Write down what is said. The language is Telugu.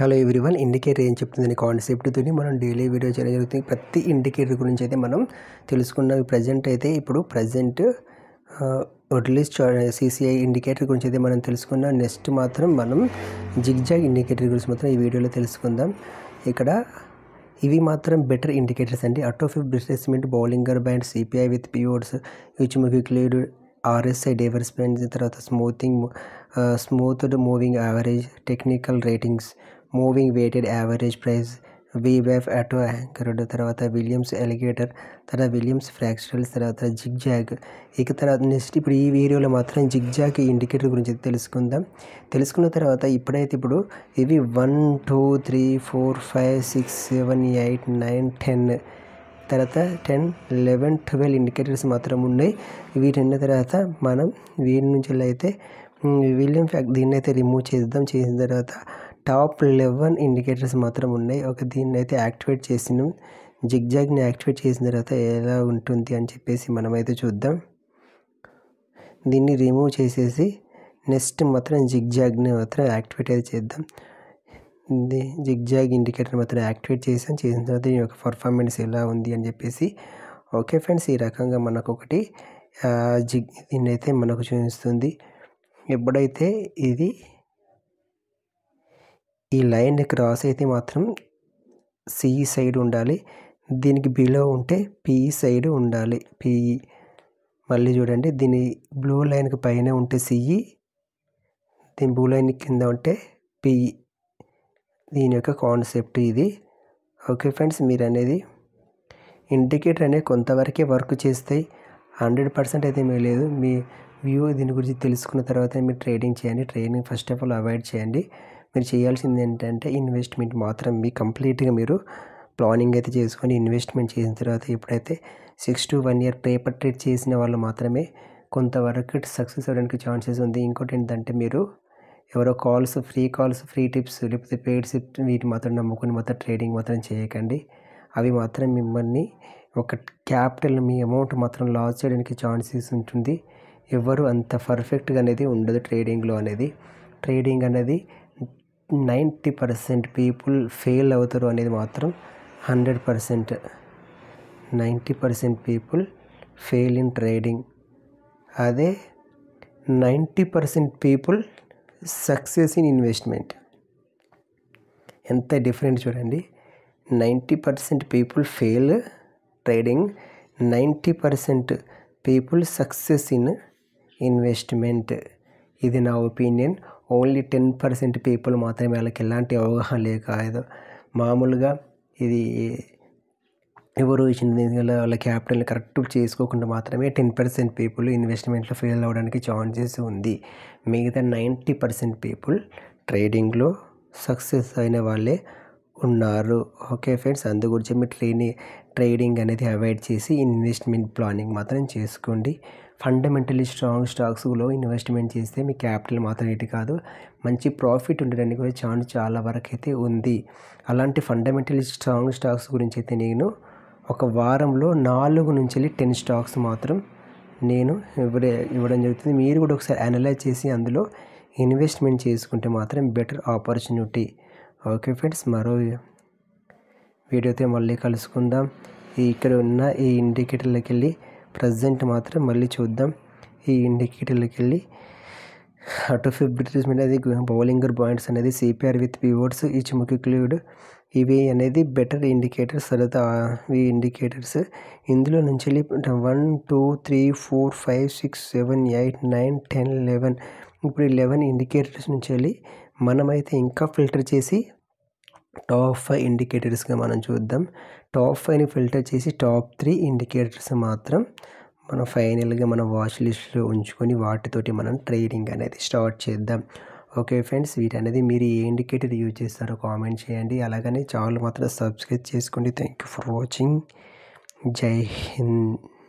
హలో వన్ ఇండికేటర్ ఏం చెప్తుందని కాన్సెప్ట్తో మనం డైలీ వీడియో చేయడం జరుగుతుంది ప్రతి ఇండికేటర్ గురించి అయితే మనం తెలుసుకున్నాం ప్రజెంట్ అయితే ఇప్పుడు ప్రజెంట్ ఒడ్లీస్ సిసిఐ ఇండికేటర్ గురించి అయితే మనం తెలుసుకున్నాం నెక్స్ట్ మాత్రం మనం జిగ్జాగ్ ఇండికేటర్ గురించి మాత్రం ఈ వీడియోలో తెలుసుకుందాం ఇక్కడ ఇవి మాత్రం బెటర్ ఇండికేటర్స్ అండి auto fib displacement Bollinger band CPI with pivots ichimoku cloud RSI divergence తర్వాత smoothing smoothed moving average technical ratings moving weighted average price వీవేఫ్ అటో యాంకర్డ్ తర్వాత విలియమ్స్ ఎలిగేటర్ తర్వాత విలియమ్స్ ఫ్రాక్చరల్స్ తర్వాత జిగ్ జాగ్ ఇక తర్వాత నెక్స్ట్ ఇప్పుడు ఈ వీడియోలో మాత్రం జిగ్ జాగ్ ఇండికేటర్ గురించి తెలుసుకుందాం తెలుసుకున్న తర్వాత ఇప్పుడైతే ఇప్పుడు ఇవి one two three four five six seven eight nine ten తర్వాత టెన్ లెవెన్ ట్వెల్వ్ ఇండికేటర్స్ మాత్రం ఉన్నాయి వీటన్న తర్వాత మనం వీటి నుంచి అయితే విలియం ఫ్యాక్ దీన్ని అయితే రిమూవ్ చేద్దాం చేసిన తర్వాత టాప్ లెవెన్ ఇండికేటర్స్ మాత్రం ఉన్నాయి ఒక దీన్ని అయితే యాక్టివేట్ చేసినాం జిగ్జాగ్ని యాక్టివేట్ చేసిన తర్వాత ఎలా ఉంటుంది అని చెప్పేసి మనమైతే చూద్దాం దీన్ని రిమూవ్ చేసేసి నెక్స్ట్ మాత్రం జిగ్జాగ్ని మాత్రం యాక్టివేట్ అయితే చేద్దాం జిగ్జాగ్ ఇండికేటర్ మాత్రం యాక్టివేట్ చేసాం చేసిన తర్వాత దీని యొక్క పర్ఫార్మెన్స్ ఎలా ఉంది అని చెప్పేసి ఓకే ఫ్రెండ్స్ ఈ రకంగా మనకు ఒకటి జిగ్ అయితే మనకు చూపిస్తుంది ఎప్పుడైతే ఇది ఈ లైన్ క్రాస్ అయితే మాత్రం సి సైడ్ ఉండాలి దీనికి బిలో ఉంటే పిఈ సైడ్ ఉండాలి పిఈ మళ్ళీ చూడండి దీని బ్లూ లైన్కి పైన ఉంటే సిఈ దీని బ్లూ లైన్ కింద ఉంటే పిఈ దీని యొక్క కాన్సెప్ట్ ఇది ఓకే ఫ్రెండ్స్ మీరు అనేది ఇండికేటర్ అనేది కొంతవరకే వర్క్ చేస్తాయి హండ్రెడ్ పర్సెంట్ అయితే మీరు లేదు మీ వ్యూ దీని గురించి తెలుసుకున్న తర్వాత మీరు ట్రేడింగ్ చేయండి trading first of all avoid చేయండి మీరు చేయాల్సింది ఏంటంటే ఇన్వెస్ట్మెంట్ మాత్రం మీ కంప్లీట్గా మీరు ప్లానింగ్ అయితే చేసుకొని ఇన్వెస్ట్మెంట్ చేసిన తర్వాత ఎప్పుడైతే six to one year paper trade చేసిన వాళ్ళు మాత్రమే కొంతవరకు సక్సెస్ అవ్వడానికి ఛాన్సెస్ ఉంది ఇంకోటి ఏంటంటే మీరు ఎవరో calls free calls free tips లేకపోతే పేడ్ టిప్స్ వీటి మాత్రం నమ్ముకుని మాత్రం ట్రేడింగ్ మాత్రం చేయకండి అవి మాత్రం మిమ్మల్ని ఒక క్యాపిటల్ మీ అమౌంట్ మాత్రం లాస్ చేయడానికి ఛాన్సెస్ ఉంటుంది ఎవరు అంత పర్ఫెక్ట్గా అనేది ఉండదు ట్రేడింగ్లో అనేది ట్రేడింగ్ అనేది నైంటీ పర్సెంట్ పీపుల్ ఫెయిల్ అవుతారు అనేది మాత్రం hundred percent ninety percent people fail in trading అదే ninety percent people success in investment ఎంత డిఫరెంట్ చూడండి ninety percent people fail trading ninety percent people success in investment ఇది నా opinion only ten percent people మాత్రమే వాళ్ళకి ఎలాంటి అవగాహన లేక ఏదో మామూలుగా ఇది ఎవరు ఇచ్చిన వాళ్ళ క్యాపిటల్ని కరెక్ట్ చేసుకోకుండా మాత్రమే టెన్ పర్సెంట్ పీపుల్ ఇన్వెస్ట్మెంట్లో ఫెయిల్ అవ్వడానికి ఛాన్సెస్ ఉంది మిగతా నైంటీ పర్సెంట్ పీపుల్ ట్రేడింగ్లో సక్సెస్ అయిన వాళ్ళే ఉన్నారు ఓకే ఫ్రెండ్స్ అందు గురించి మీ ట్రైనింగ్ ట్రేడింగ్ అనేది అవాయిడ్ చేసి ఇన్వెస్ట్మెంట్ ప్లానింగ్ మాత్రం చేసుకోండి ఫండమెంటలీ స్ట్రాంగ్ స్టాక్స్లో ఇన్వెస్ట్మెంట్ చేస్తే మీ క్యాపిటల్ మాత్రం ఇటు కాదు మంచి ప్రాఫిట్ ఉండడానికి కూడా ఛాన్స్ చాలా వరకు అయితే ఉంది అలాంటి ఫండమెంటలీ స్ట్రాంగ్ స్టాక్స్ గురించి అయితే నేను ఒక వారంలో నాలుగు నుంచి టెన్ స్టాక్స్ మాత్రం నేను ఇవ్వడే ఇవ్వడం జరుగుతుంది మీరు కూడా ఒకసారి అనలైజ్ చేసి అందులో ఇన్వెస్ట్మెంట్ చేసుకుంటే మాత్రం బెటర్ ఆపర్చునిటీ ఓకే ఫ్రెండ్స్ మరో వీడియోతో మళ్ళీ కలుసుకుందాం ఇక్కడ ఉన్న ఈ ఇండికేటర్లకు వెళ్ళి ప్రజెంట్ మాత్రం మళ్ళీ చూద్దాం ఈ ఇండికేటర్లకు వెళ్ళి అటు ఫిబ్రిటరీస్మెంట్ అనేది బౌలింగర్ పాయింట్స్ అనేది సిపిఆర్ విత్ పివోట్స్ ఈ చిముకి క్లూడ్ ఇవి అనేది బెటర్ ఇండికేటర్స్ తర్వాత ఈ ఇండికేటర్స్ ఇందులో నుంచి వెళ్ళి one two three four five six seven eight nine ten eleven ఇప్పుడు లెవెన్ ఇండికేటర్స్ నుంచి వెళ్ళి మనమైతే ఇంకా ఫిల్టర్ చేసి టాప్ ఫైవ్ ఇండికేటర్స్గా మనం చూద్దాం టాప్ ఫైవ్ని ఫిల్టర్ చేసి టాప్ త్రీ ఇండికేటర్స్ మాత్రం మనం ఫైనల్గా మన వాచ్ లిస్ట్లో ఉంచుకొని వాటితోటి మనం ట్రేడింగ్ అనేది స్టార్ట్ చేద్దాం ఓకే ఫ్రెండ్స్ వీటనేది మీరు ఏ ఇండికేటర్ యూజ్ చేస్తారో కామెంట్ చేయండి అలాగనే ఛానల్ మాత్రం సబ్స్క్రైబ్ చేసుకోండి థ్యాంక్ యూ ఫర్ వాచింగ్ జై హింద్